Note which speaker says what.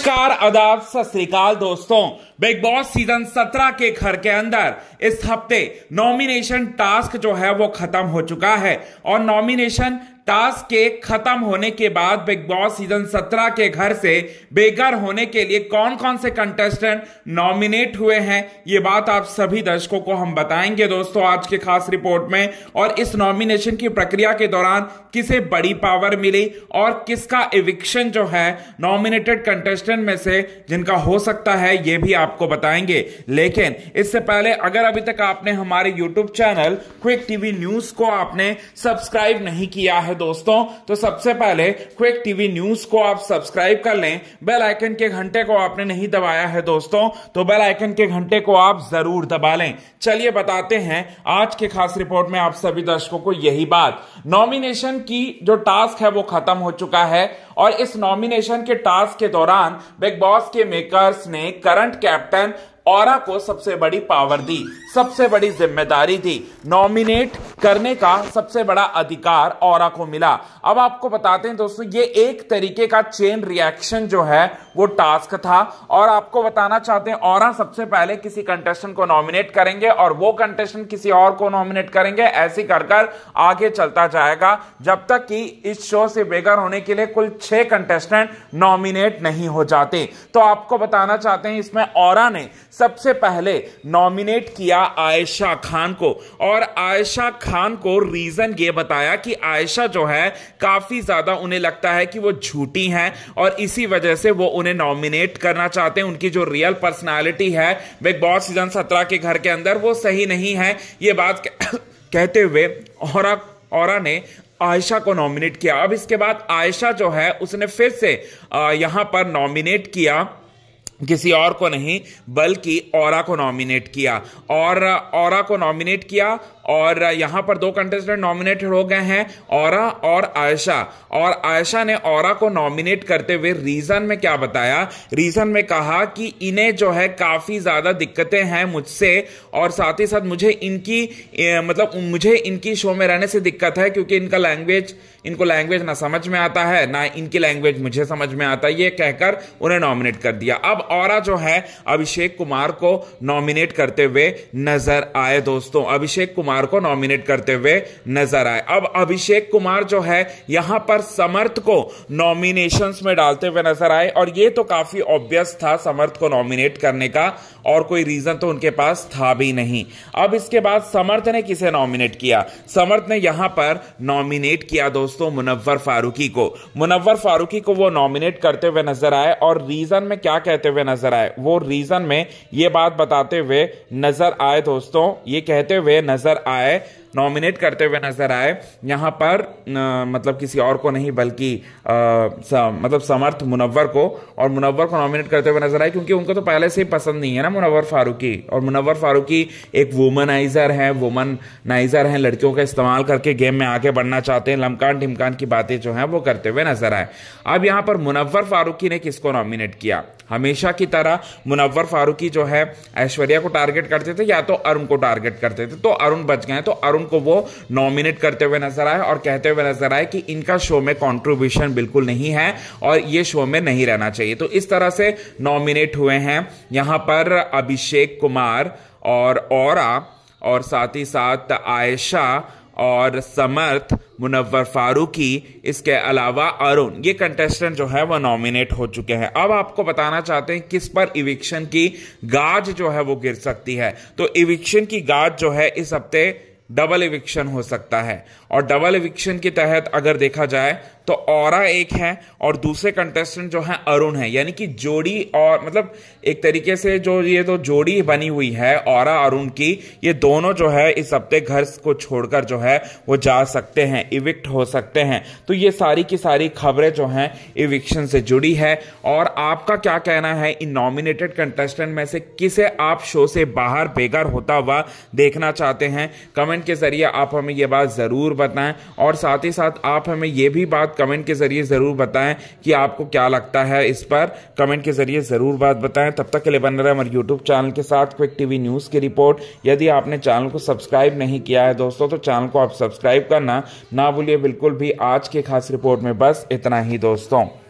Speaker 1: नमस्कार आदाब सत श्रीकाल दोस्तों बिग बॉस सीजन 17 के घर के अंदर इस हफ्ते नॉमिनेशन टास्क जो है वो खत्म हो चुका है और नॉमिनेशन टास्क के खत्म होने के बाद बिग बॉस सीजन 17 के घर से बेघर होने के लिए कौन कौन से कंटेस्टेंट नॉमिनेट हुए हैं ये बात आप सभी दर्शकों को हम बताएंगे दोस्तों आज के खास रिपोर्ट में और इस नॉमिनेशन की प्रक्रिया के दौरान किसे बड़ी पावर मिली और किसका इविक्शन जो है नॉमिनेटेड कंटेस्टेंट में से जिनका हो सकता है ये भी आपको बताएंगे लेकिन इससे पहले अगर अभी तक आपने हमारे YouTube channel Quick TV News को आपने सब्सक्राइब नहीं किया है दोस्तों तो सबसे पहले क्विक टीवी न्यूज को आप सब्सक्राइब कर लें बेल आइकन के घंटे को आपने नहीं दबाया है दोस्तों तो बेल आइकन के घंटे को आप जरूर दबा लें चलिए बताते हैं आज के खास रिपोर्ट में आप सभी दर्शकों को यही बात नॉमिनेशन की जो टास्क है वो खत्म हो चुका है और इस नॉमिनेशन के टास्क के दौरान बिग बॉस के मेकर्स ने करंट कैप्टन और को सबसे बड़ी पावर दी सबसे बड़ी जिम्मेदारी दी नॉमिनेट करने का सबसे बड़ा अधिकार और को मिला अब आपको बताते हैं दोस्तों ये एक तरीके का चेन रिएक्शन जो है वो टास्क था और आपको बताना चाहते हैं और सबसे पहले किसी कंटेस्टेंट को नॉमिनेट करेंगे और वो कंटेस्टेंट किसी और को नॉमिनेट करेंगे ऐसे कर कर आगे चलता जाएगा जब तक कि इस शो से बेगर होने के लिए कुल छह कंटेस्टेंट नॉमिनेट नहीं हो जाते तो आपको बताना चाहते हैं इसमें और ने सबसे पहले नॉमिनेट किया आयशा खान को और आयशा खान को रीजन ये बताया कि आयशा जो है काफी ज्यादा उन्हें लगता है कि वो झूठी हैं और इसी वजह से वो उन्हें नॉमिनेट करना चाहते हैं उनकी जो रियल पर्सनालिटी है बिग बॉस सीजन सत्रह के घर के अंदर वो सही नहीं है ये बात कहते हुए और और ने आयशा को नॉमिनेट किया अब इसके बाद आयशा जो है उसने फिर से यहां पर नॉमिनेट किया किसी और को नहीं बल्कि और को नॉमिनेट किया और और को नॉमिनेट किया और यहाँ पर दो कंटेस्टेंट नॉमिनेटेड हो गए हैं और और आयशा और आयशा ने और को नॉमिनेट करते हुए रीजन में क्या बताया रीजन में कहा कि इन्हें जो है काफी ज्यादा दिक्कतें हैं मुझसे और साथ ही साथ मुझे इनकी ए, मतलब मुझे इनकी शो में रहने से दिक्कत है क्योंकि इनका लैंग्वेज इनको लैंग्वेज ना समझ में आता है ना इनकी लैंग्वेज मुझे समझ में आता है ये कहकर उन्हें नॉमिनेट कर दिया अब और जो है अभिषेक कुमार को नॉमिनेट करते हुए नजर आए दोस्तों अभिषेक कुमार कुमार को नॉमिनेट करते हुए नजर आए अब अभिषेक कुमार जो है यहां पर समर्थ को नॉमिनेशंस में डालते हुए नजर आए और ये तो काफी ऑब्वियस था समर्थ को नॉमिनेट करने का और कोई रीजन तो उनके पास था भी नहीं अब इसके बाद समर्थ ने किसे नॉमिनेट किया समर्थ ने यहां पर नॉमिनेट किया दोस्तों मुनव्वर फारूकी को मुनव्वर फारूकी को वो नॉमिनेट करते हुए नजर आए और रीजन में क्या कहते हुए नजर आए वो रीजन में ये बात बताते हुए नजर आए दोस्तों ये कहते हुए नजर I नॉमिनेट करते हुए नजर आए यहाँ पर न, मतलब किसी और को नहीं बल्कि मतलब समर्थ मुनव्वर को और मुनव्वर को नॉमिनेट करते हुए नजर आए क्योंकि उनको तो पहले से ही पसंद नहीं है ना मुनव्वर फारूकी और मुनव्वर फारूकी एक वुमनाइज़र है वुमनाइज़र हैं लड़कियों का इस्तेमाल करके गेम में आगे बढ़ना चाहते हैं लमकान ढिमकान की बातें जो हैं वो करते हुए नजर आए अब यहाँ पर मुनव्वर फारूकी ने किसको नॉमिनेट किया हमेशा की तरह मुनव्वर फारूकी जो है ऐश्वर्या को टारगेट करते थे या तो अरुण को टारगेट करते थे तो अरुण बच गए तो अरुण वरुण को वो नॉमिनेट करते हुए नजर आए और कहते हुए नजर आए कि इनका शो में कॉन्ट्रीब्यूशन बिल्कुल नहीं है और ये शो में नहीं रहना चाहिए तो इस तरह से नॉमिनेट हुए हैं यहाँ पर अभिषेक कुमार और औरा और साथ ही साथ आयशा और समर्थ मुनवर फारूकी इसके अलावा अरुण ये कंटेस्टेंट जो है वो नॉमिनेट हो चुके हैं अब आपको बताना चाहते हैं किस पर इविक्शन की गाज जो है वो गिर सकती है तो इविक्शन की गाज जो है इस हफ्ते डबल इविक्शन हो सकता है और डबल इविक्शन के तहत अगर देखा जाए तो और एक है और दूसरे कंटेस्टेंट जो है अरुण है यानी कि जोड़ी और मतलब एक तरीके से जो ये तो जोड़ी बनी हुई है और अरुण की ये दोनों जो है इस हफ्ते घर को छोड़कर जो है वो जा सकते हैं इविक्ट हो सकते हैं तो ये सारी की सारी खबरें जो हैं इविक्शन से जुड़ी है और आपका क्या कहना है इन नॉमिनेटेड कंटेस्टेंट में से किसे आप शो से बाहर बेघर होता हुआ देखना चाहते हैं कमेंट के जरिए आप हमें ये बात ज़रूर बताएं और साथ ही साथ आप हमें ये भी बात कमेंट के ज़रिए ज़रूर बताएं कि आपको क्या लगता है इस पर कमेंट के ज़रिए ज़रूर बात बताएं तब तक के लिए बन रहे हमारे यूट्यूब चैनल के साथ क्विक टीवी न्यूज़ की रिपोर्ट यदि आपने चैनल को सब्सक्राइब नहीं किया है दोस्तों तो चैनल को आप सब्सक्राइब करना ना भूलिए बिल्कुल भी आज की खास रिपोर्ट में बस इतना ही दोस्तों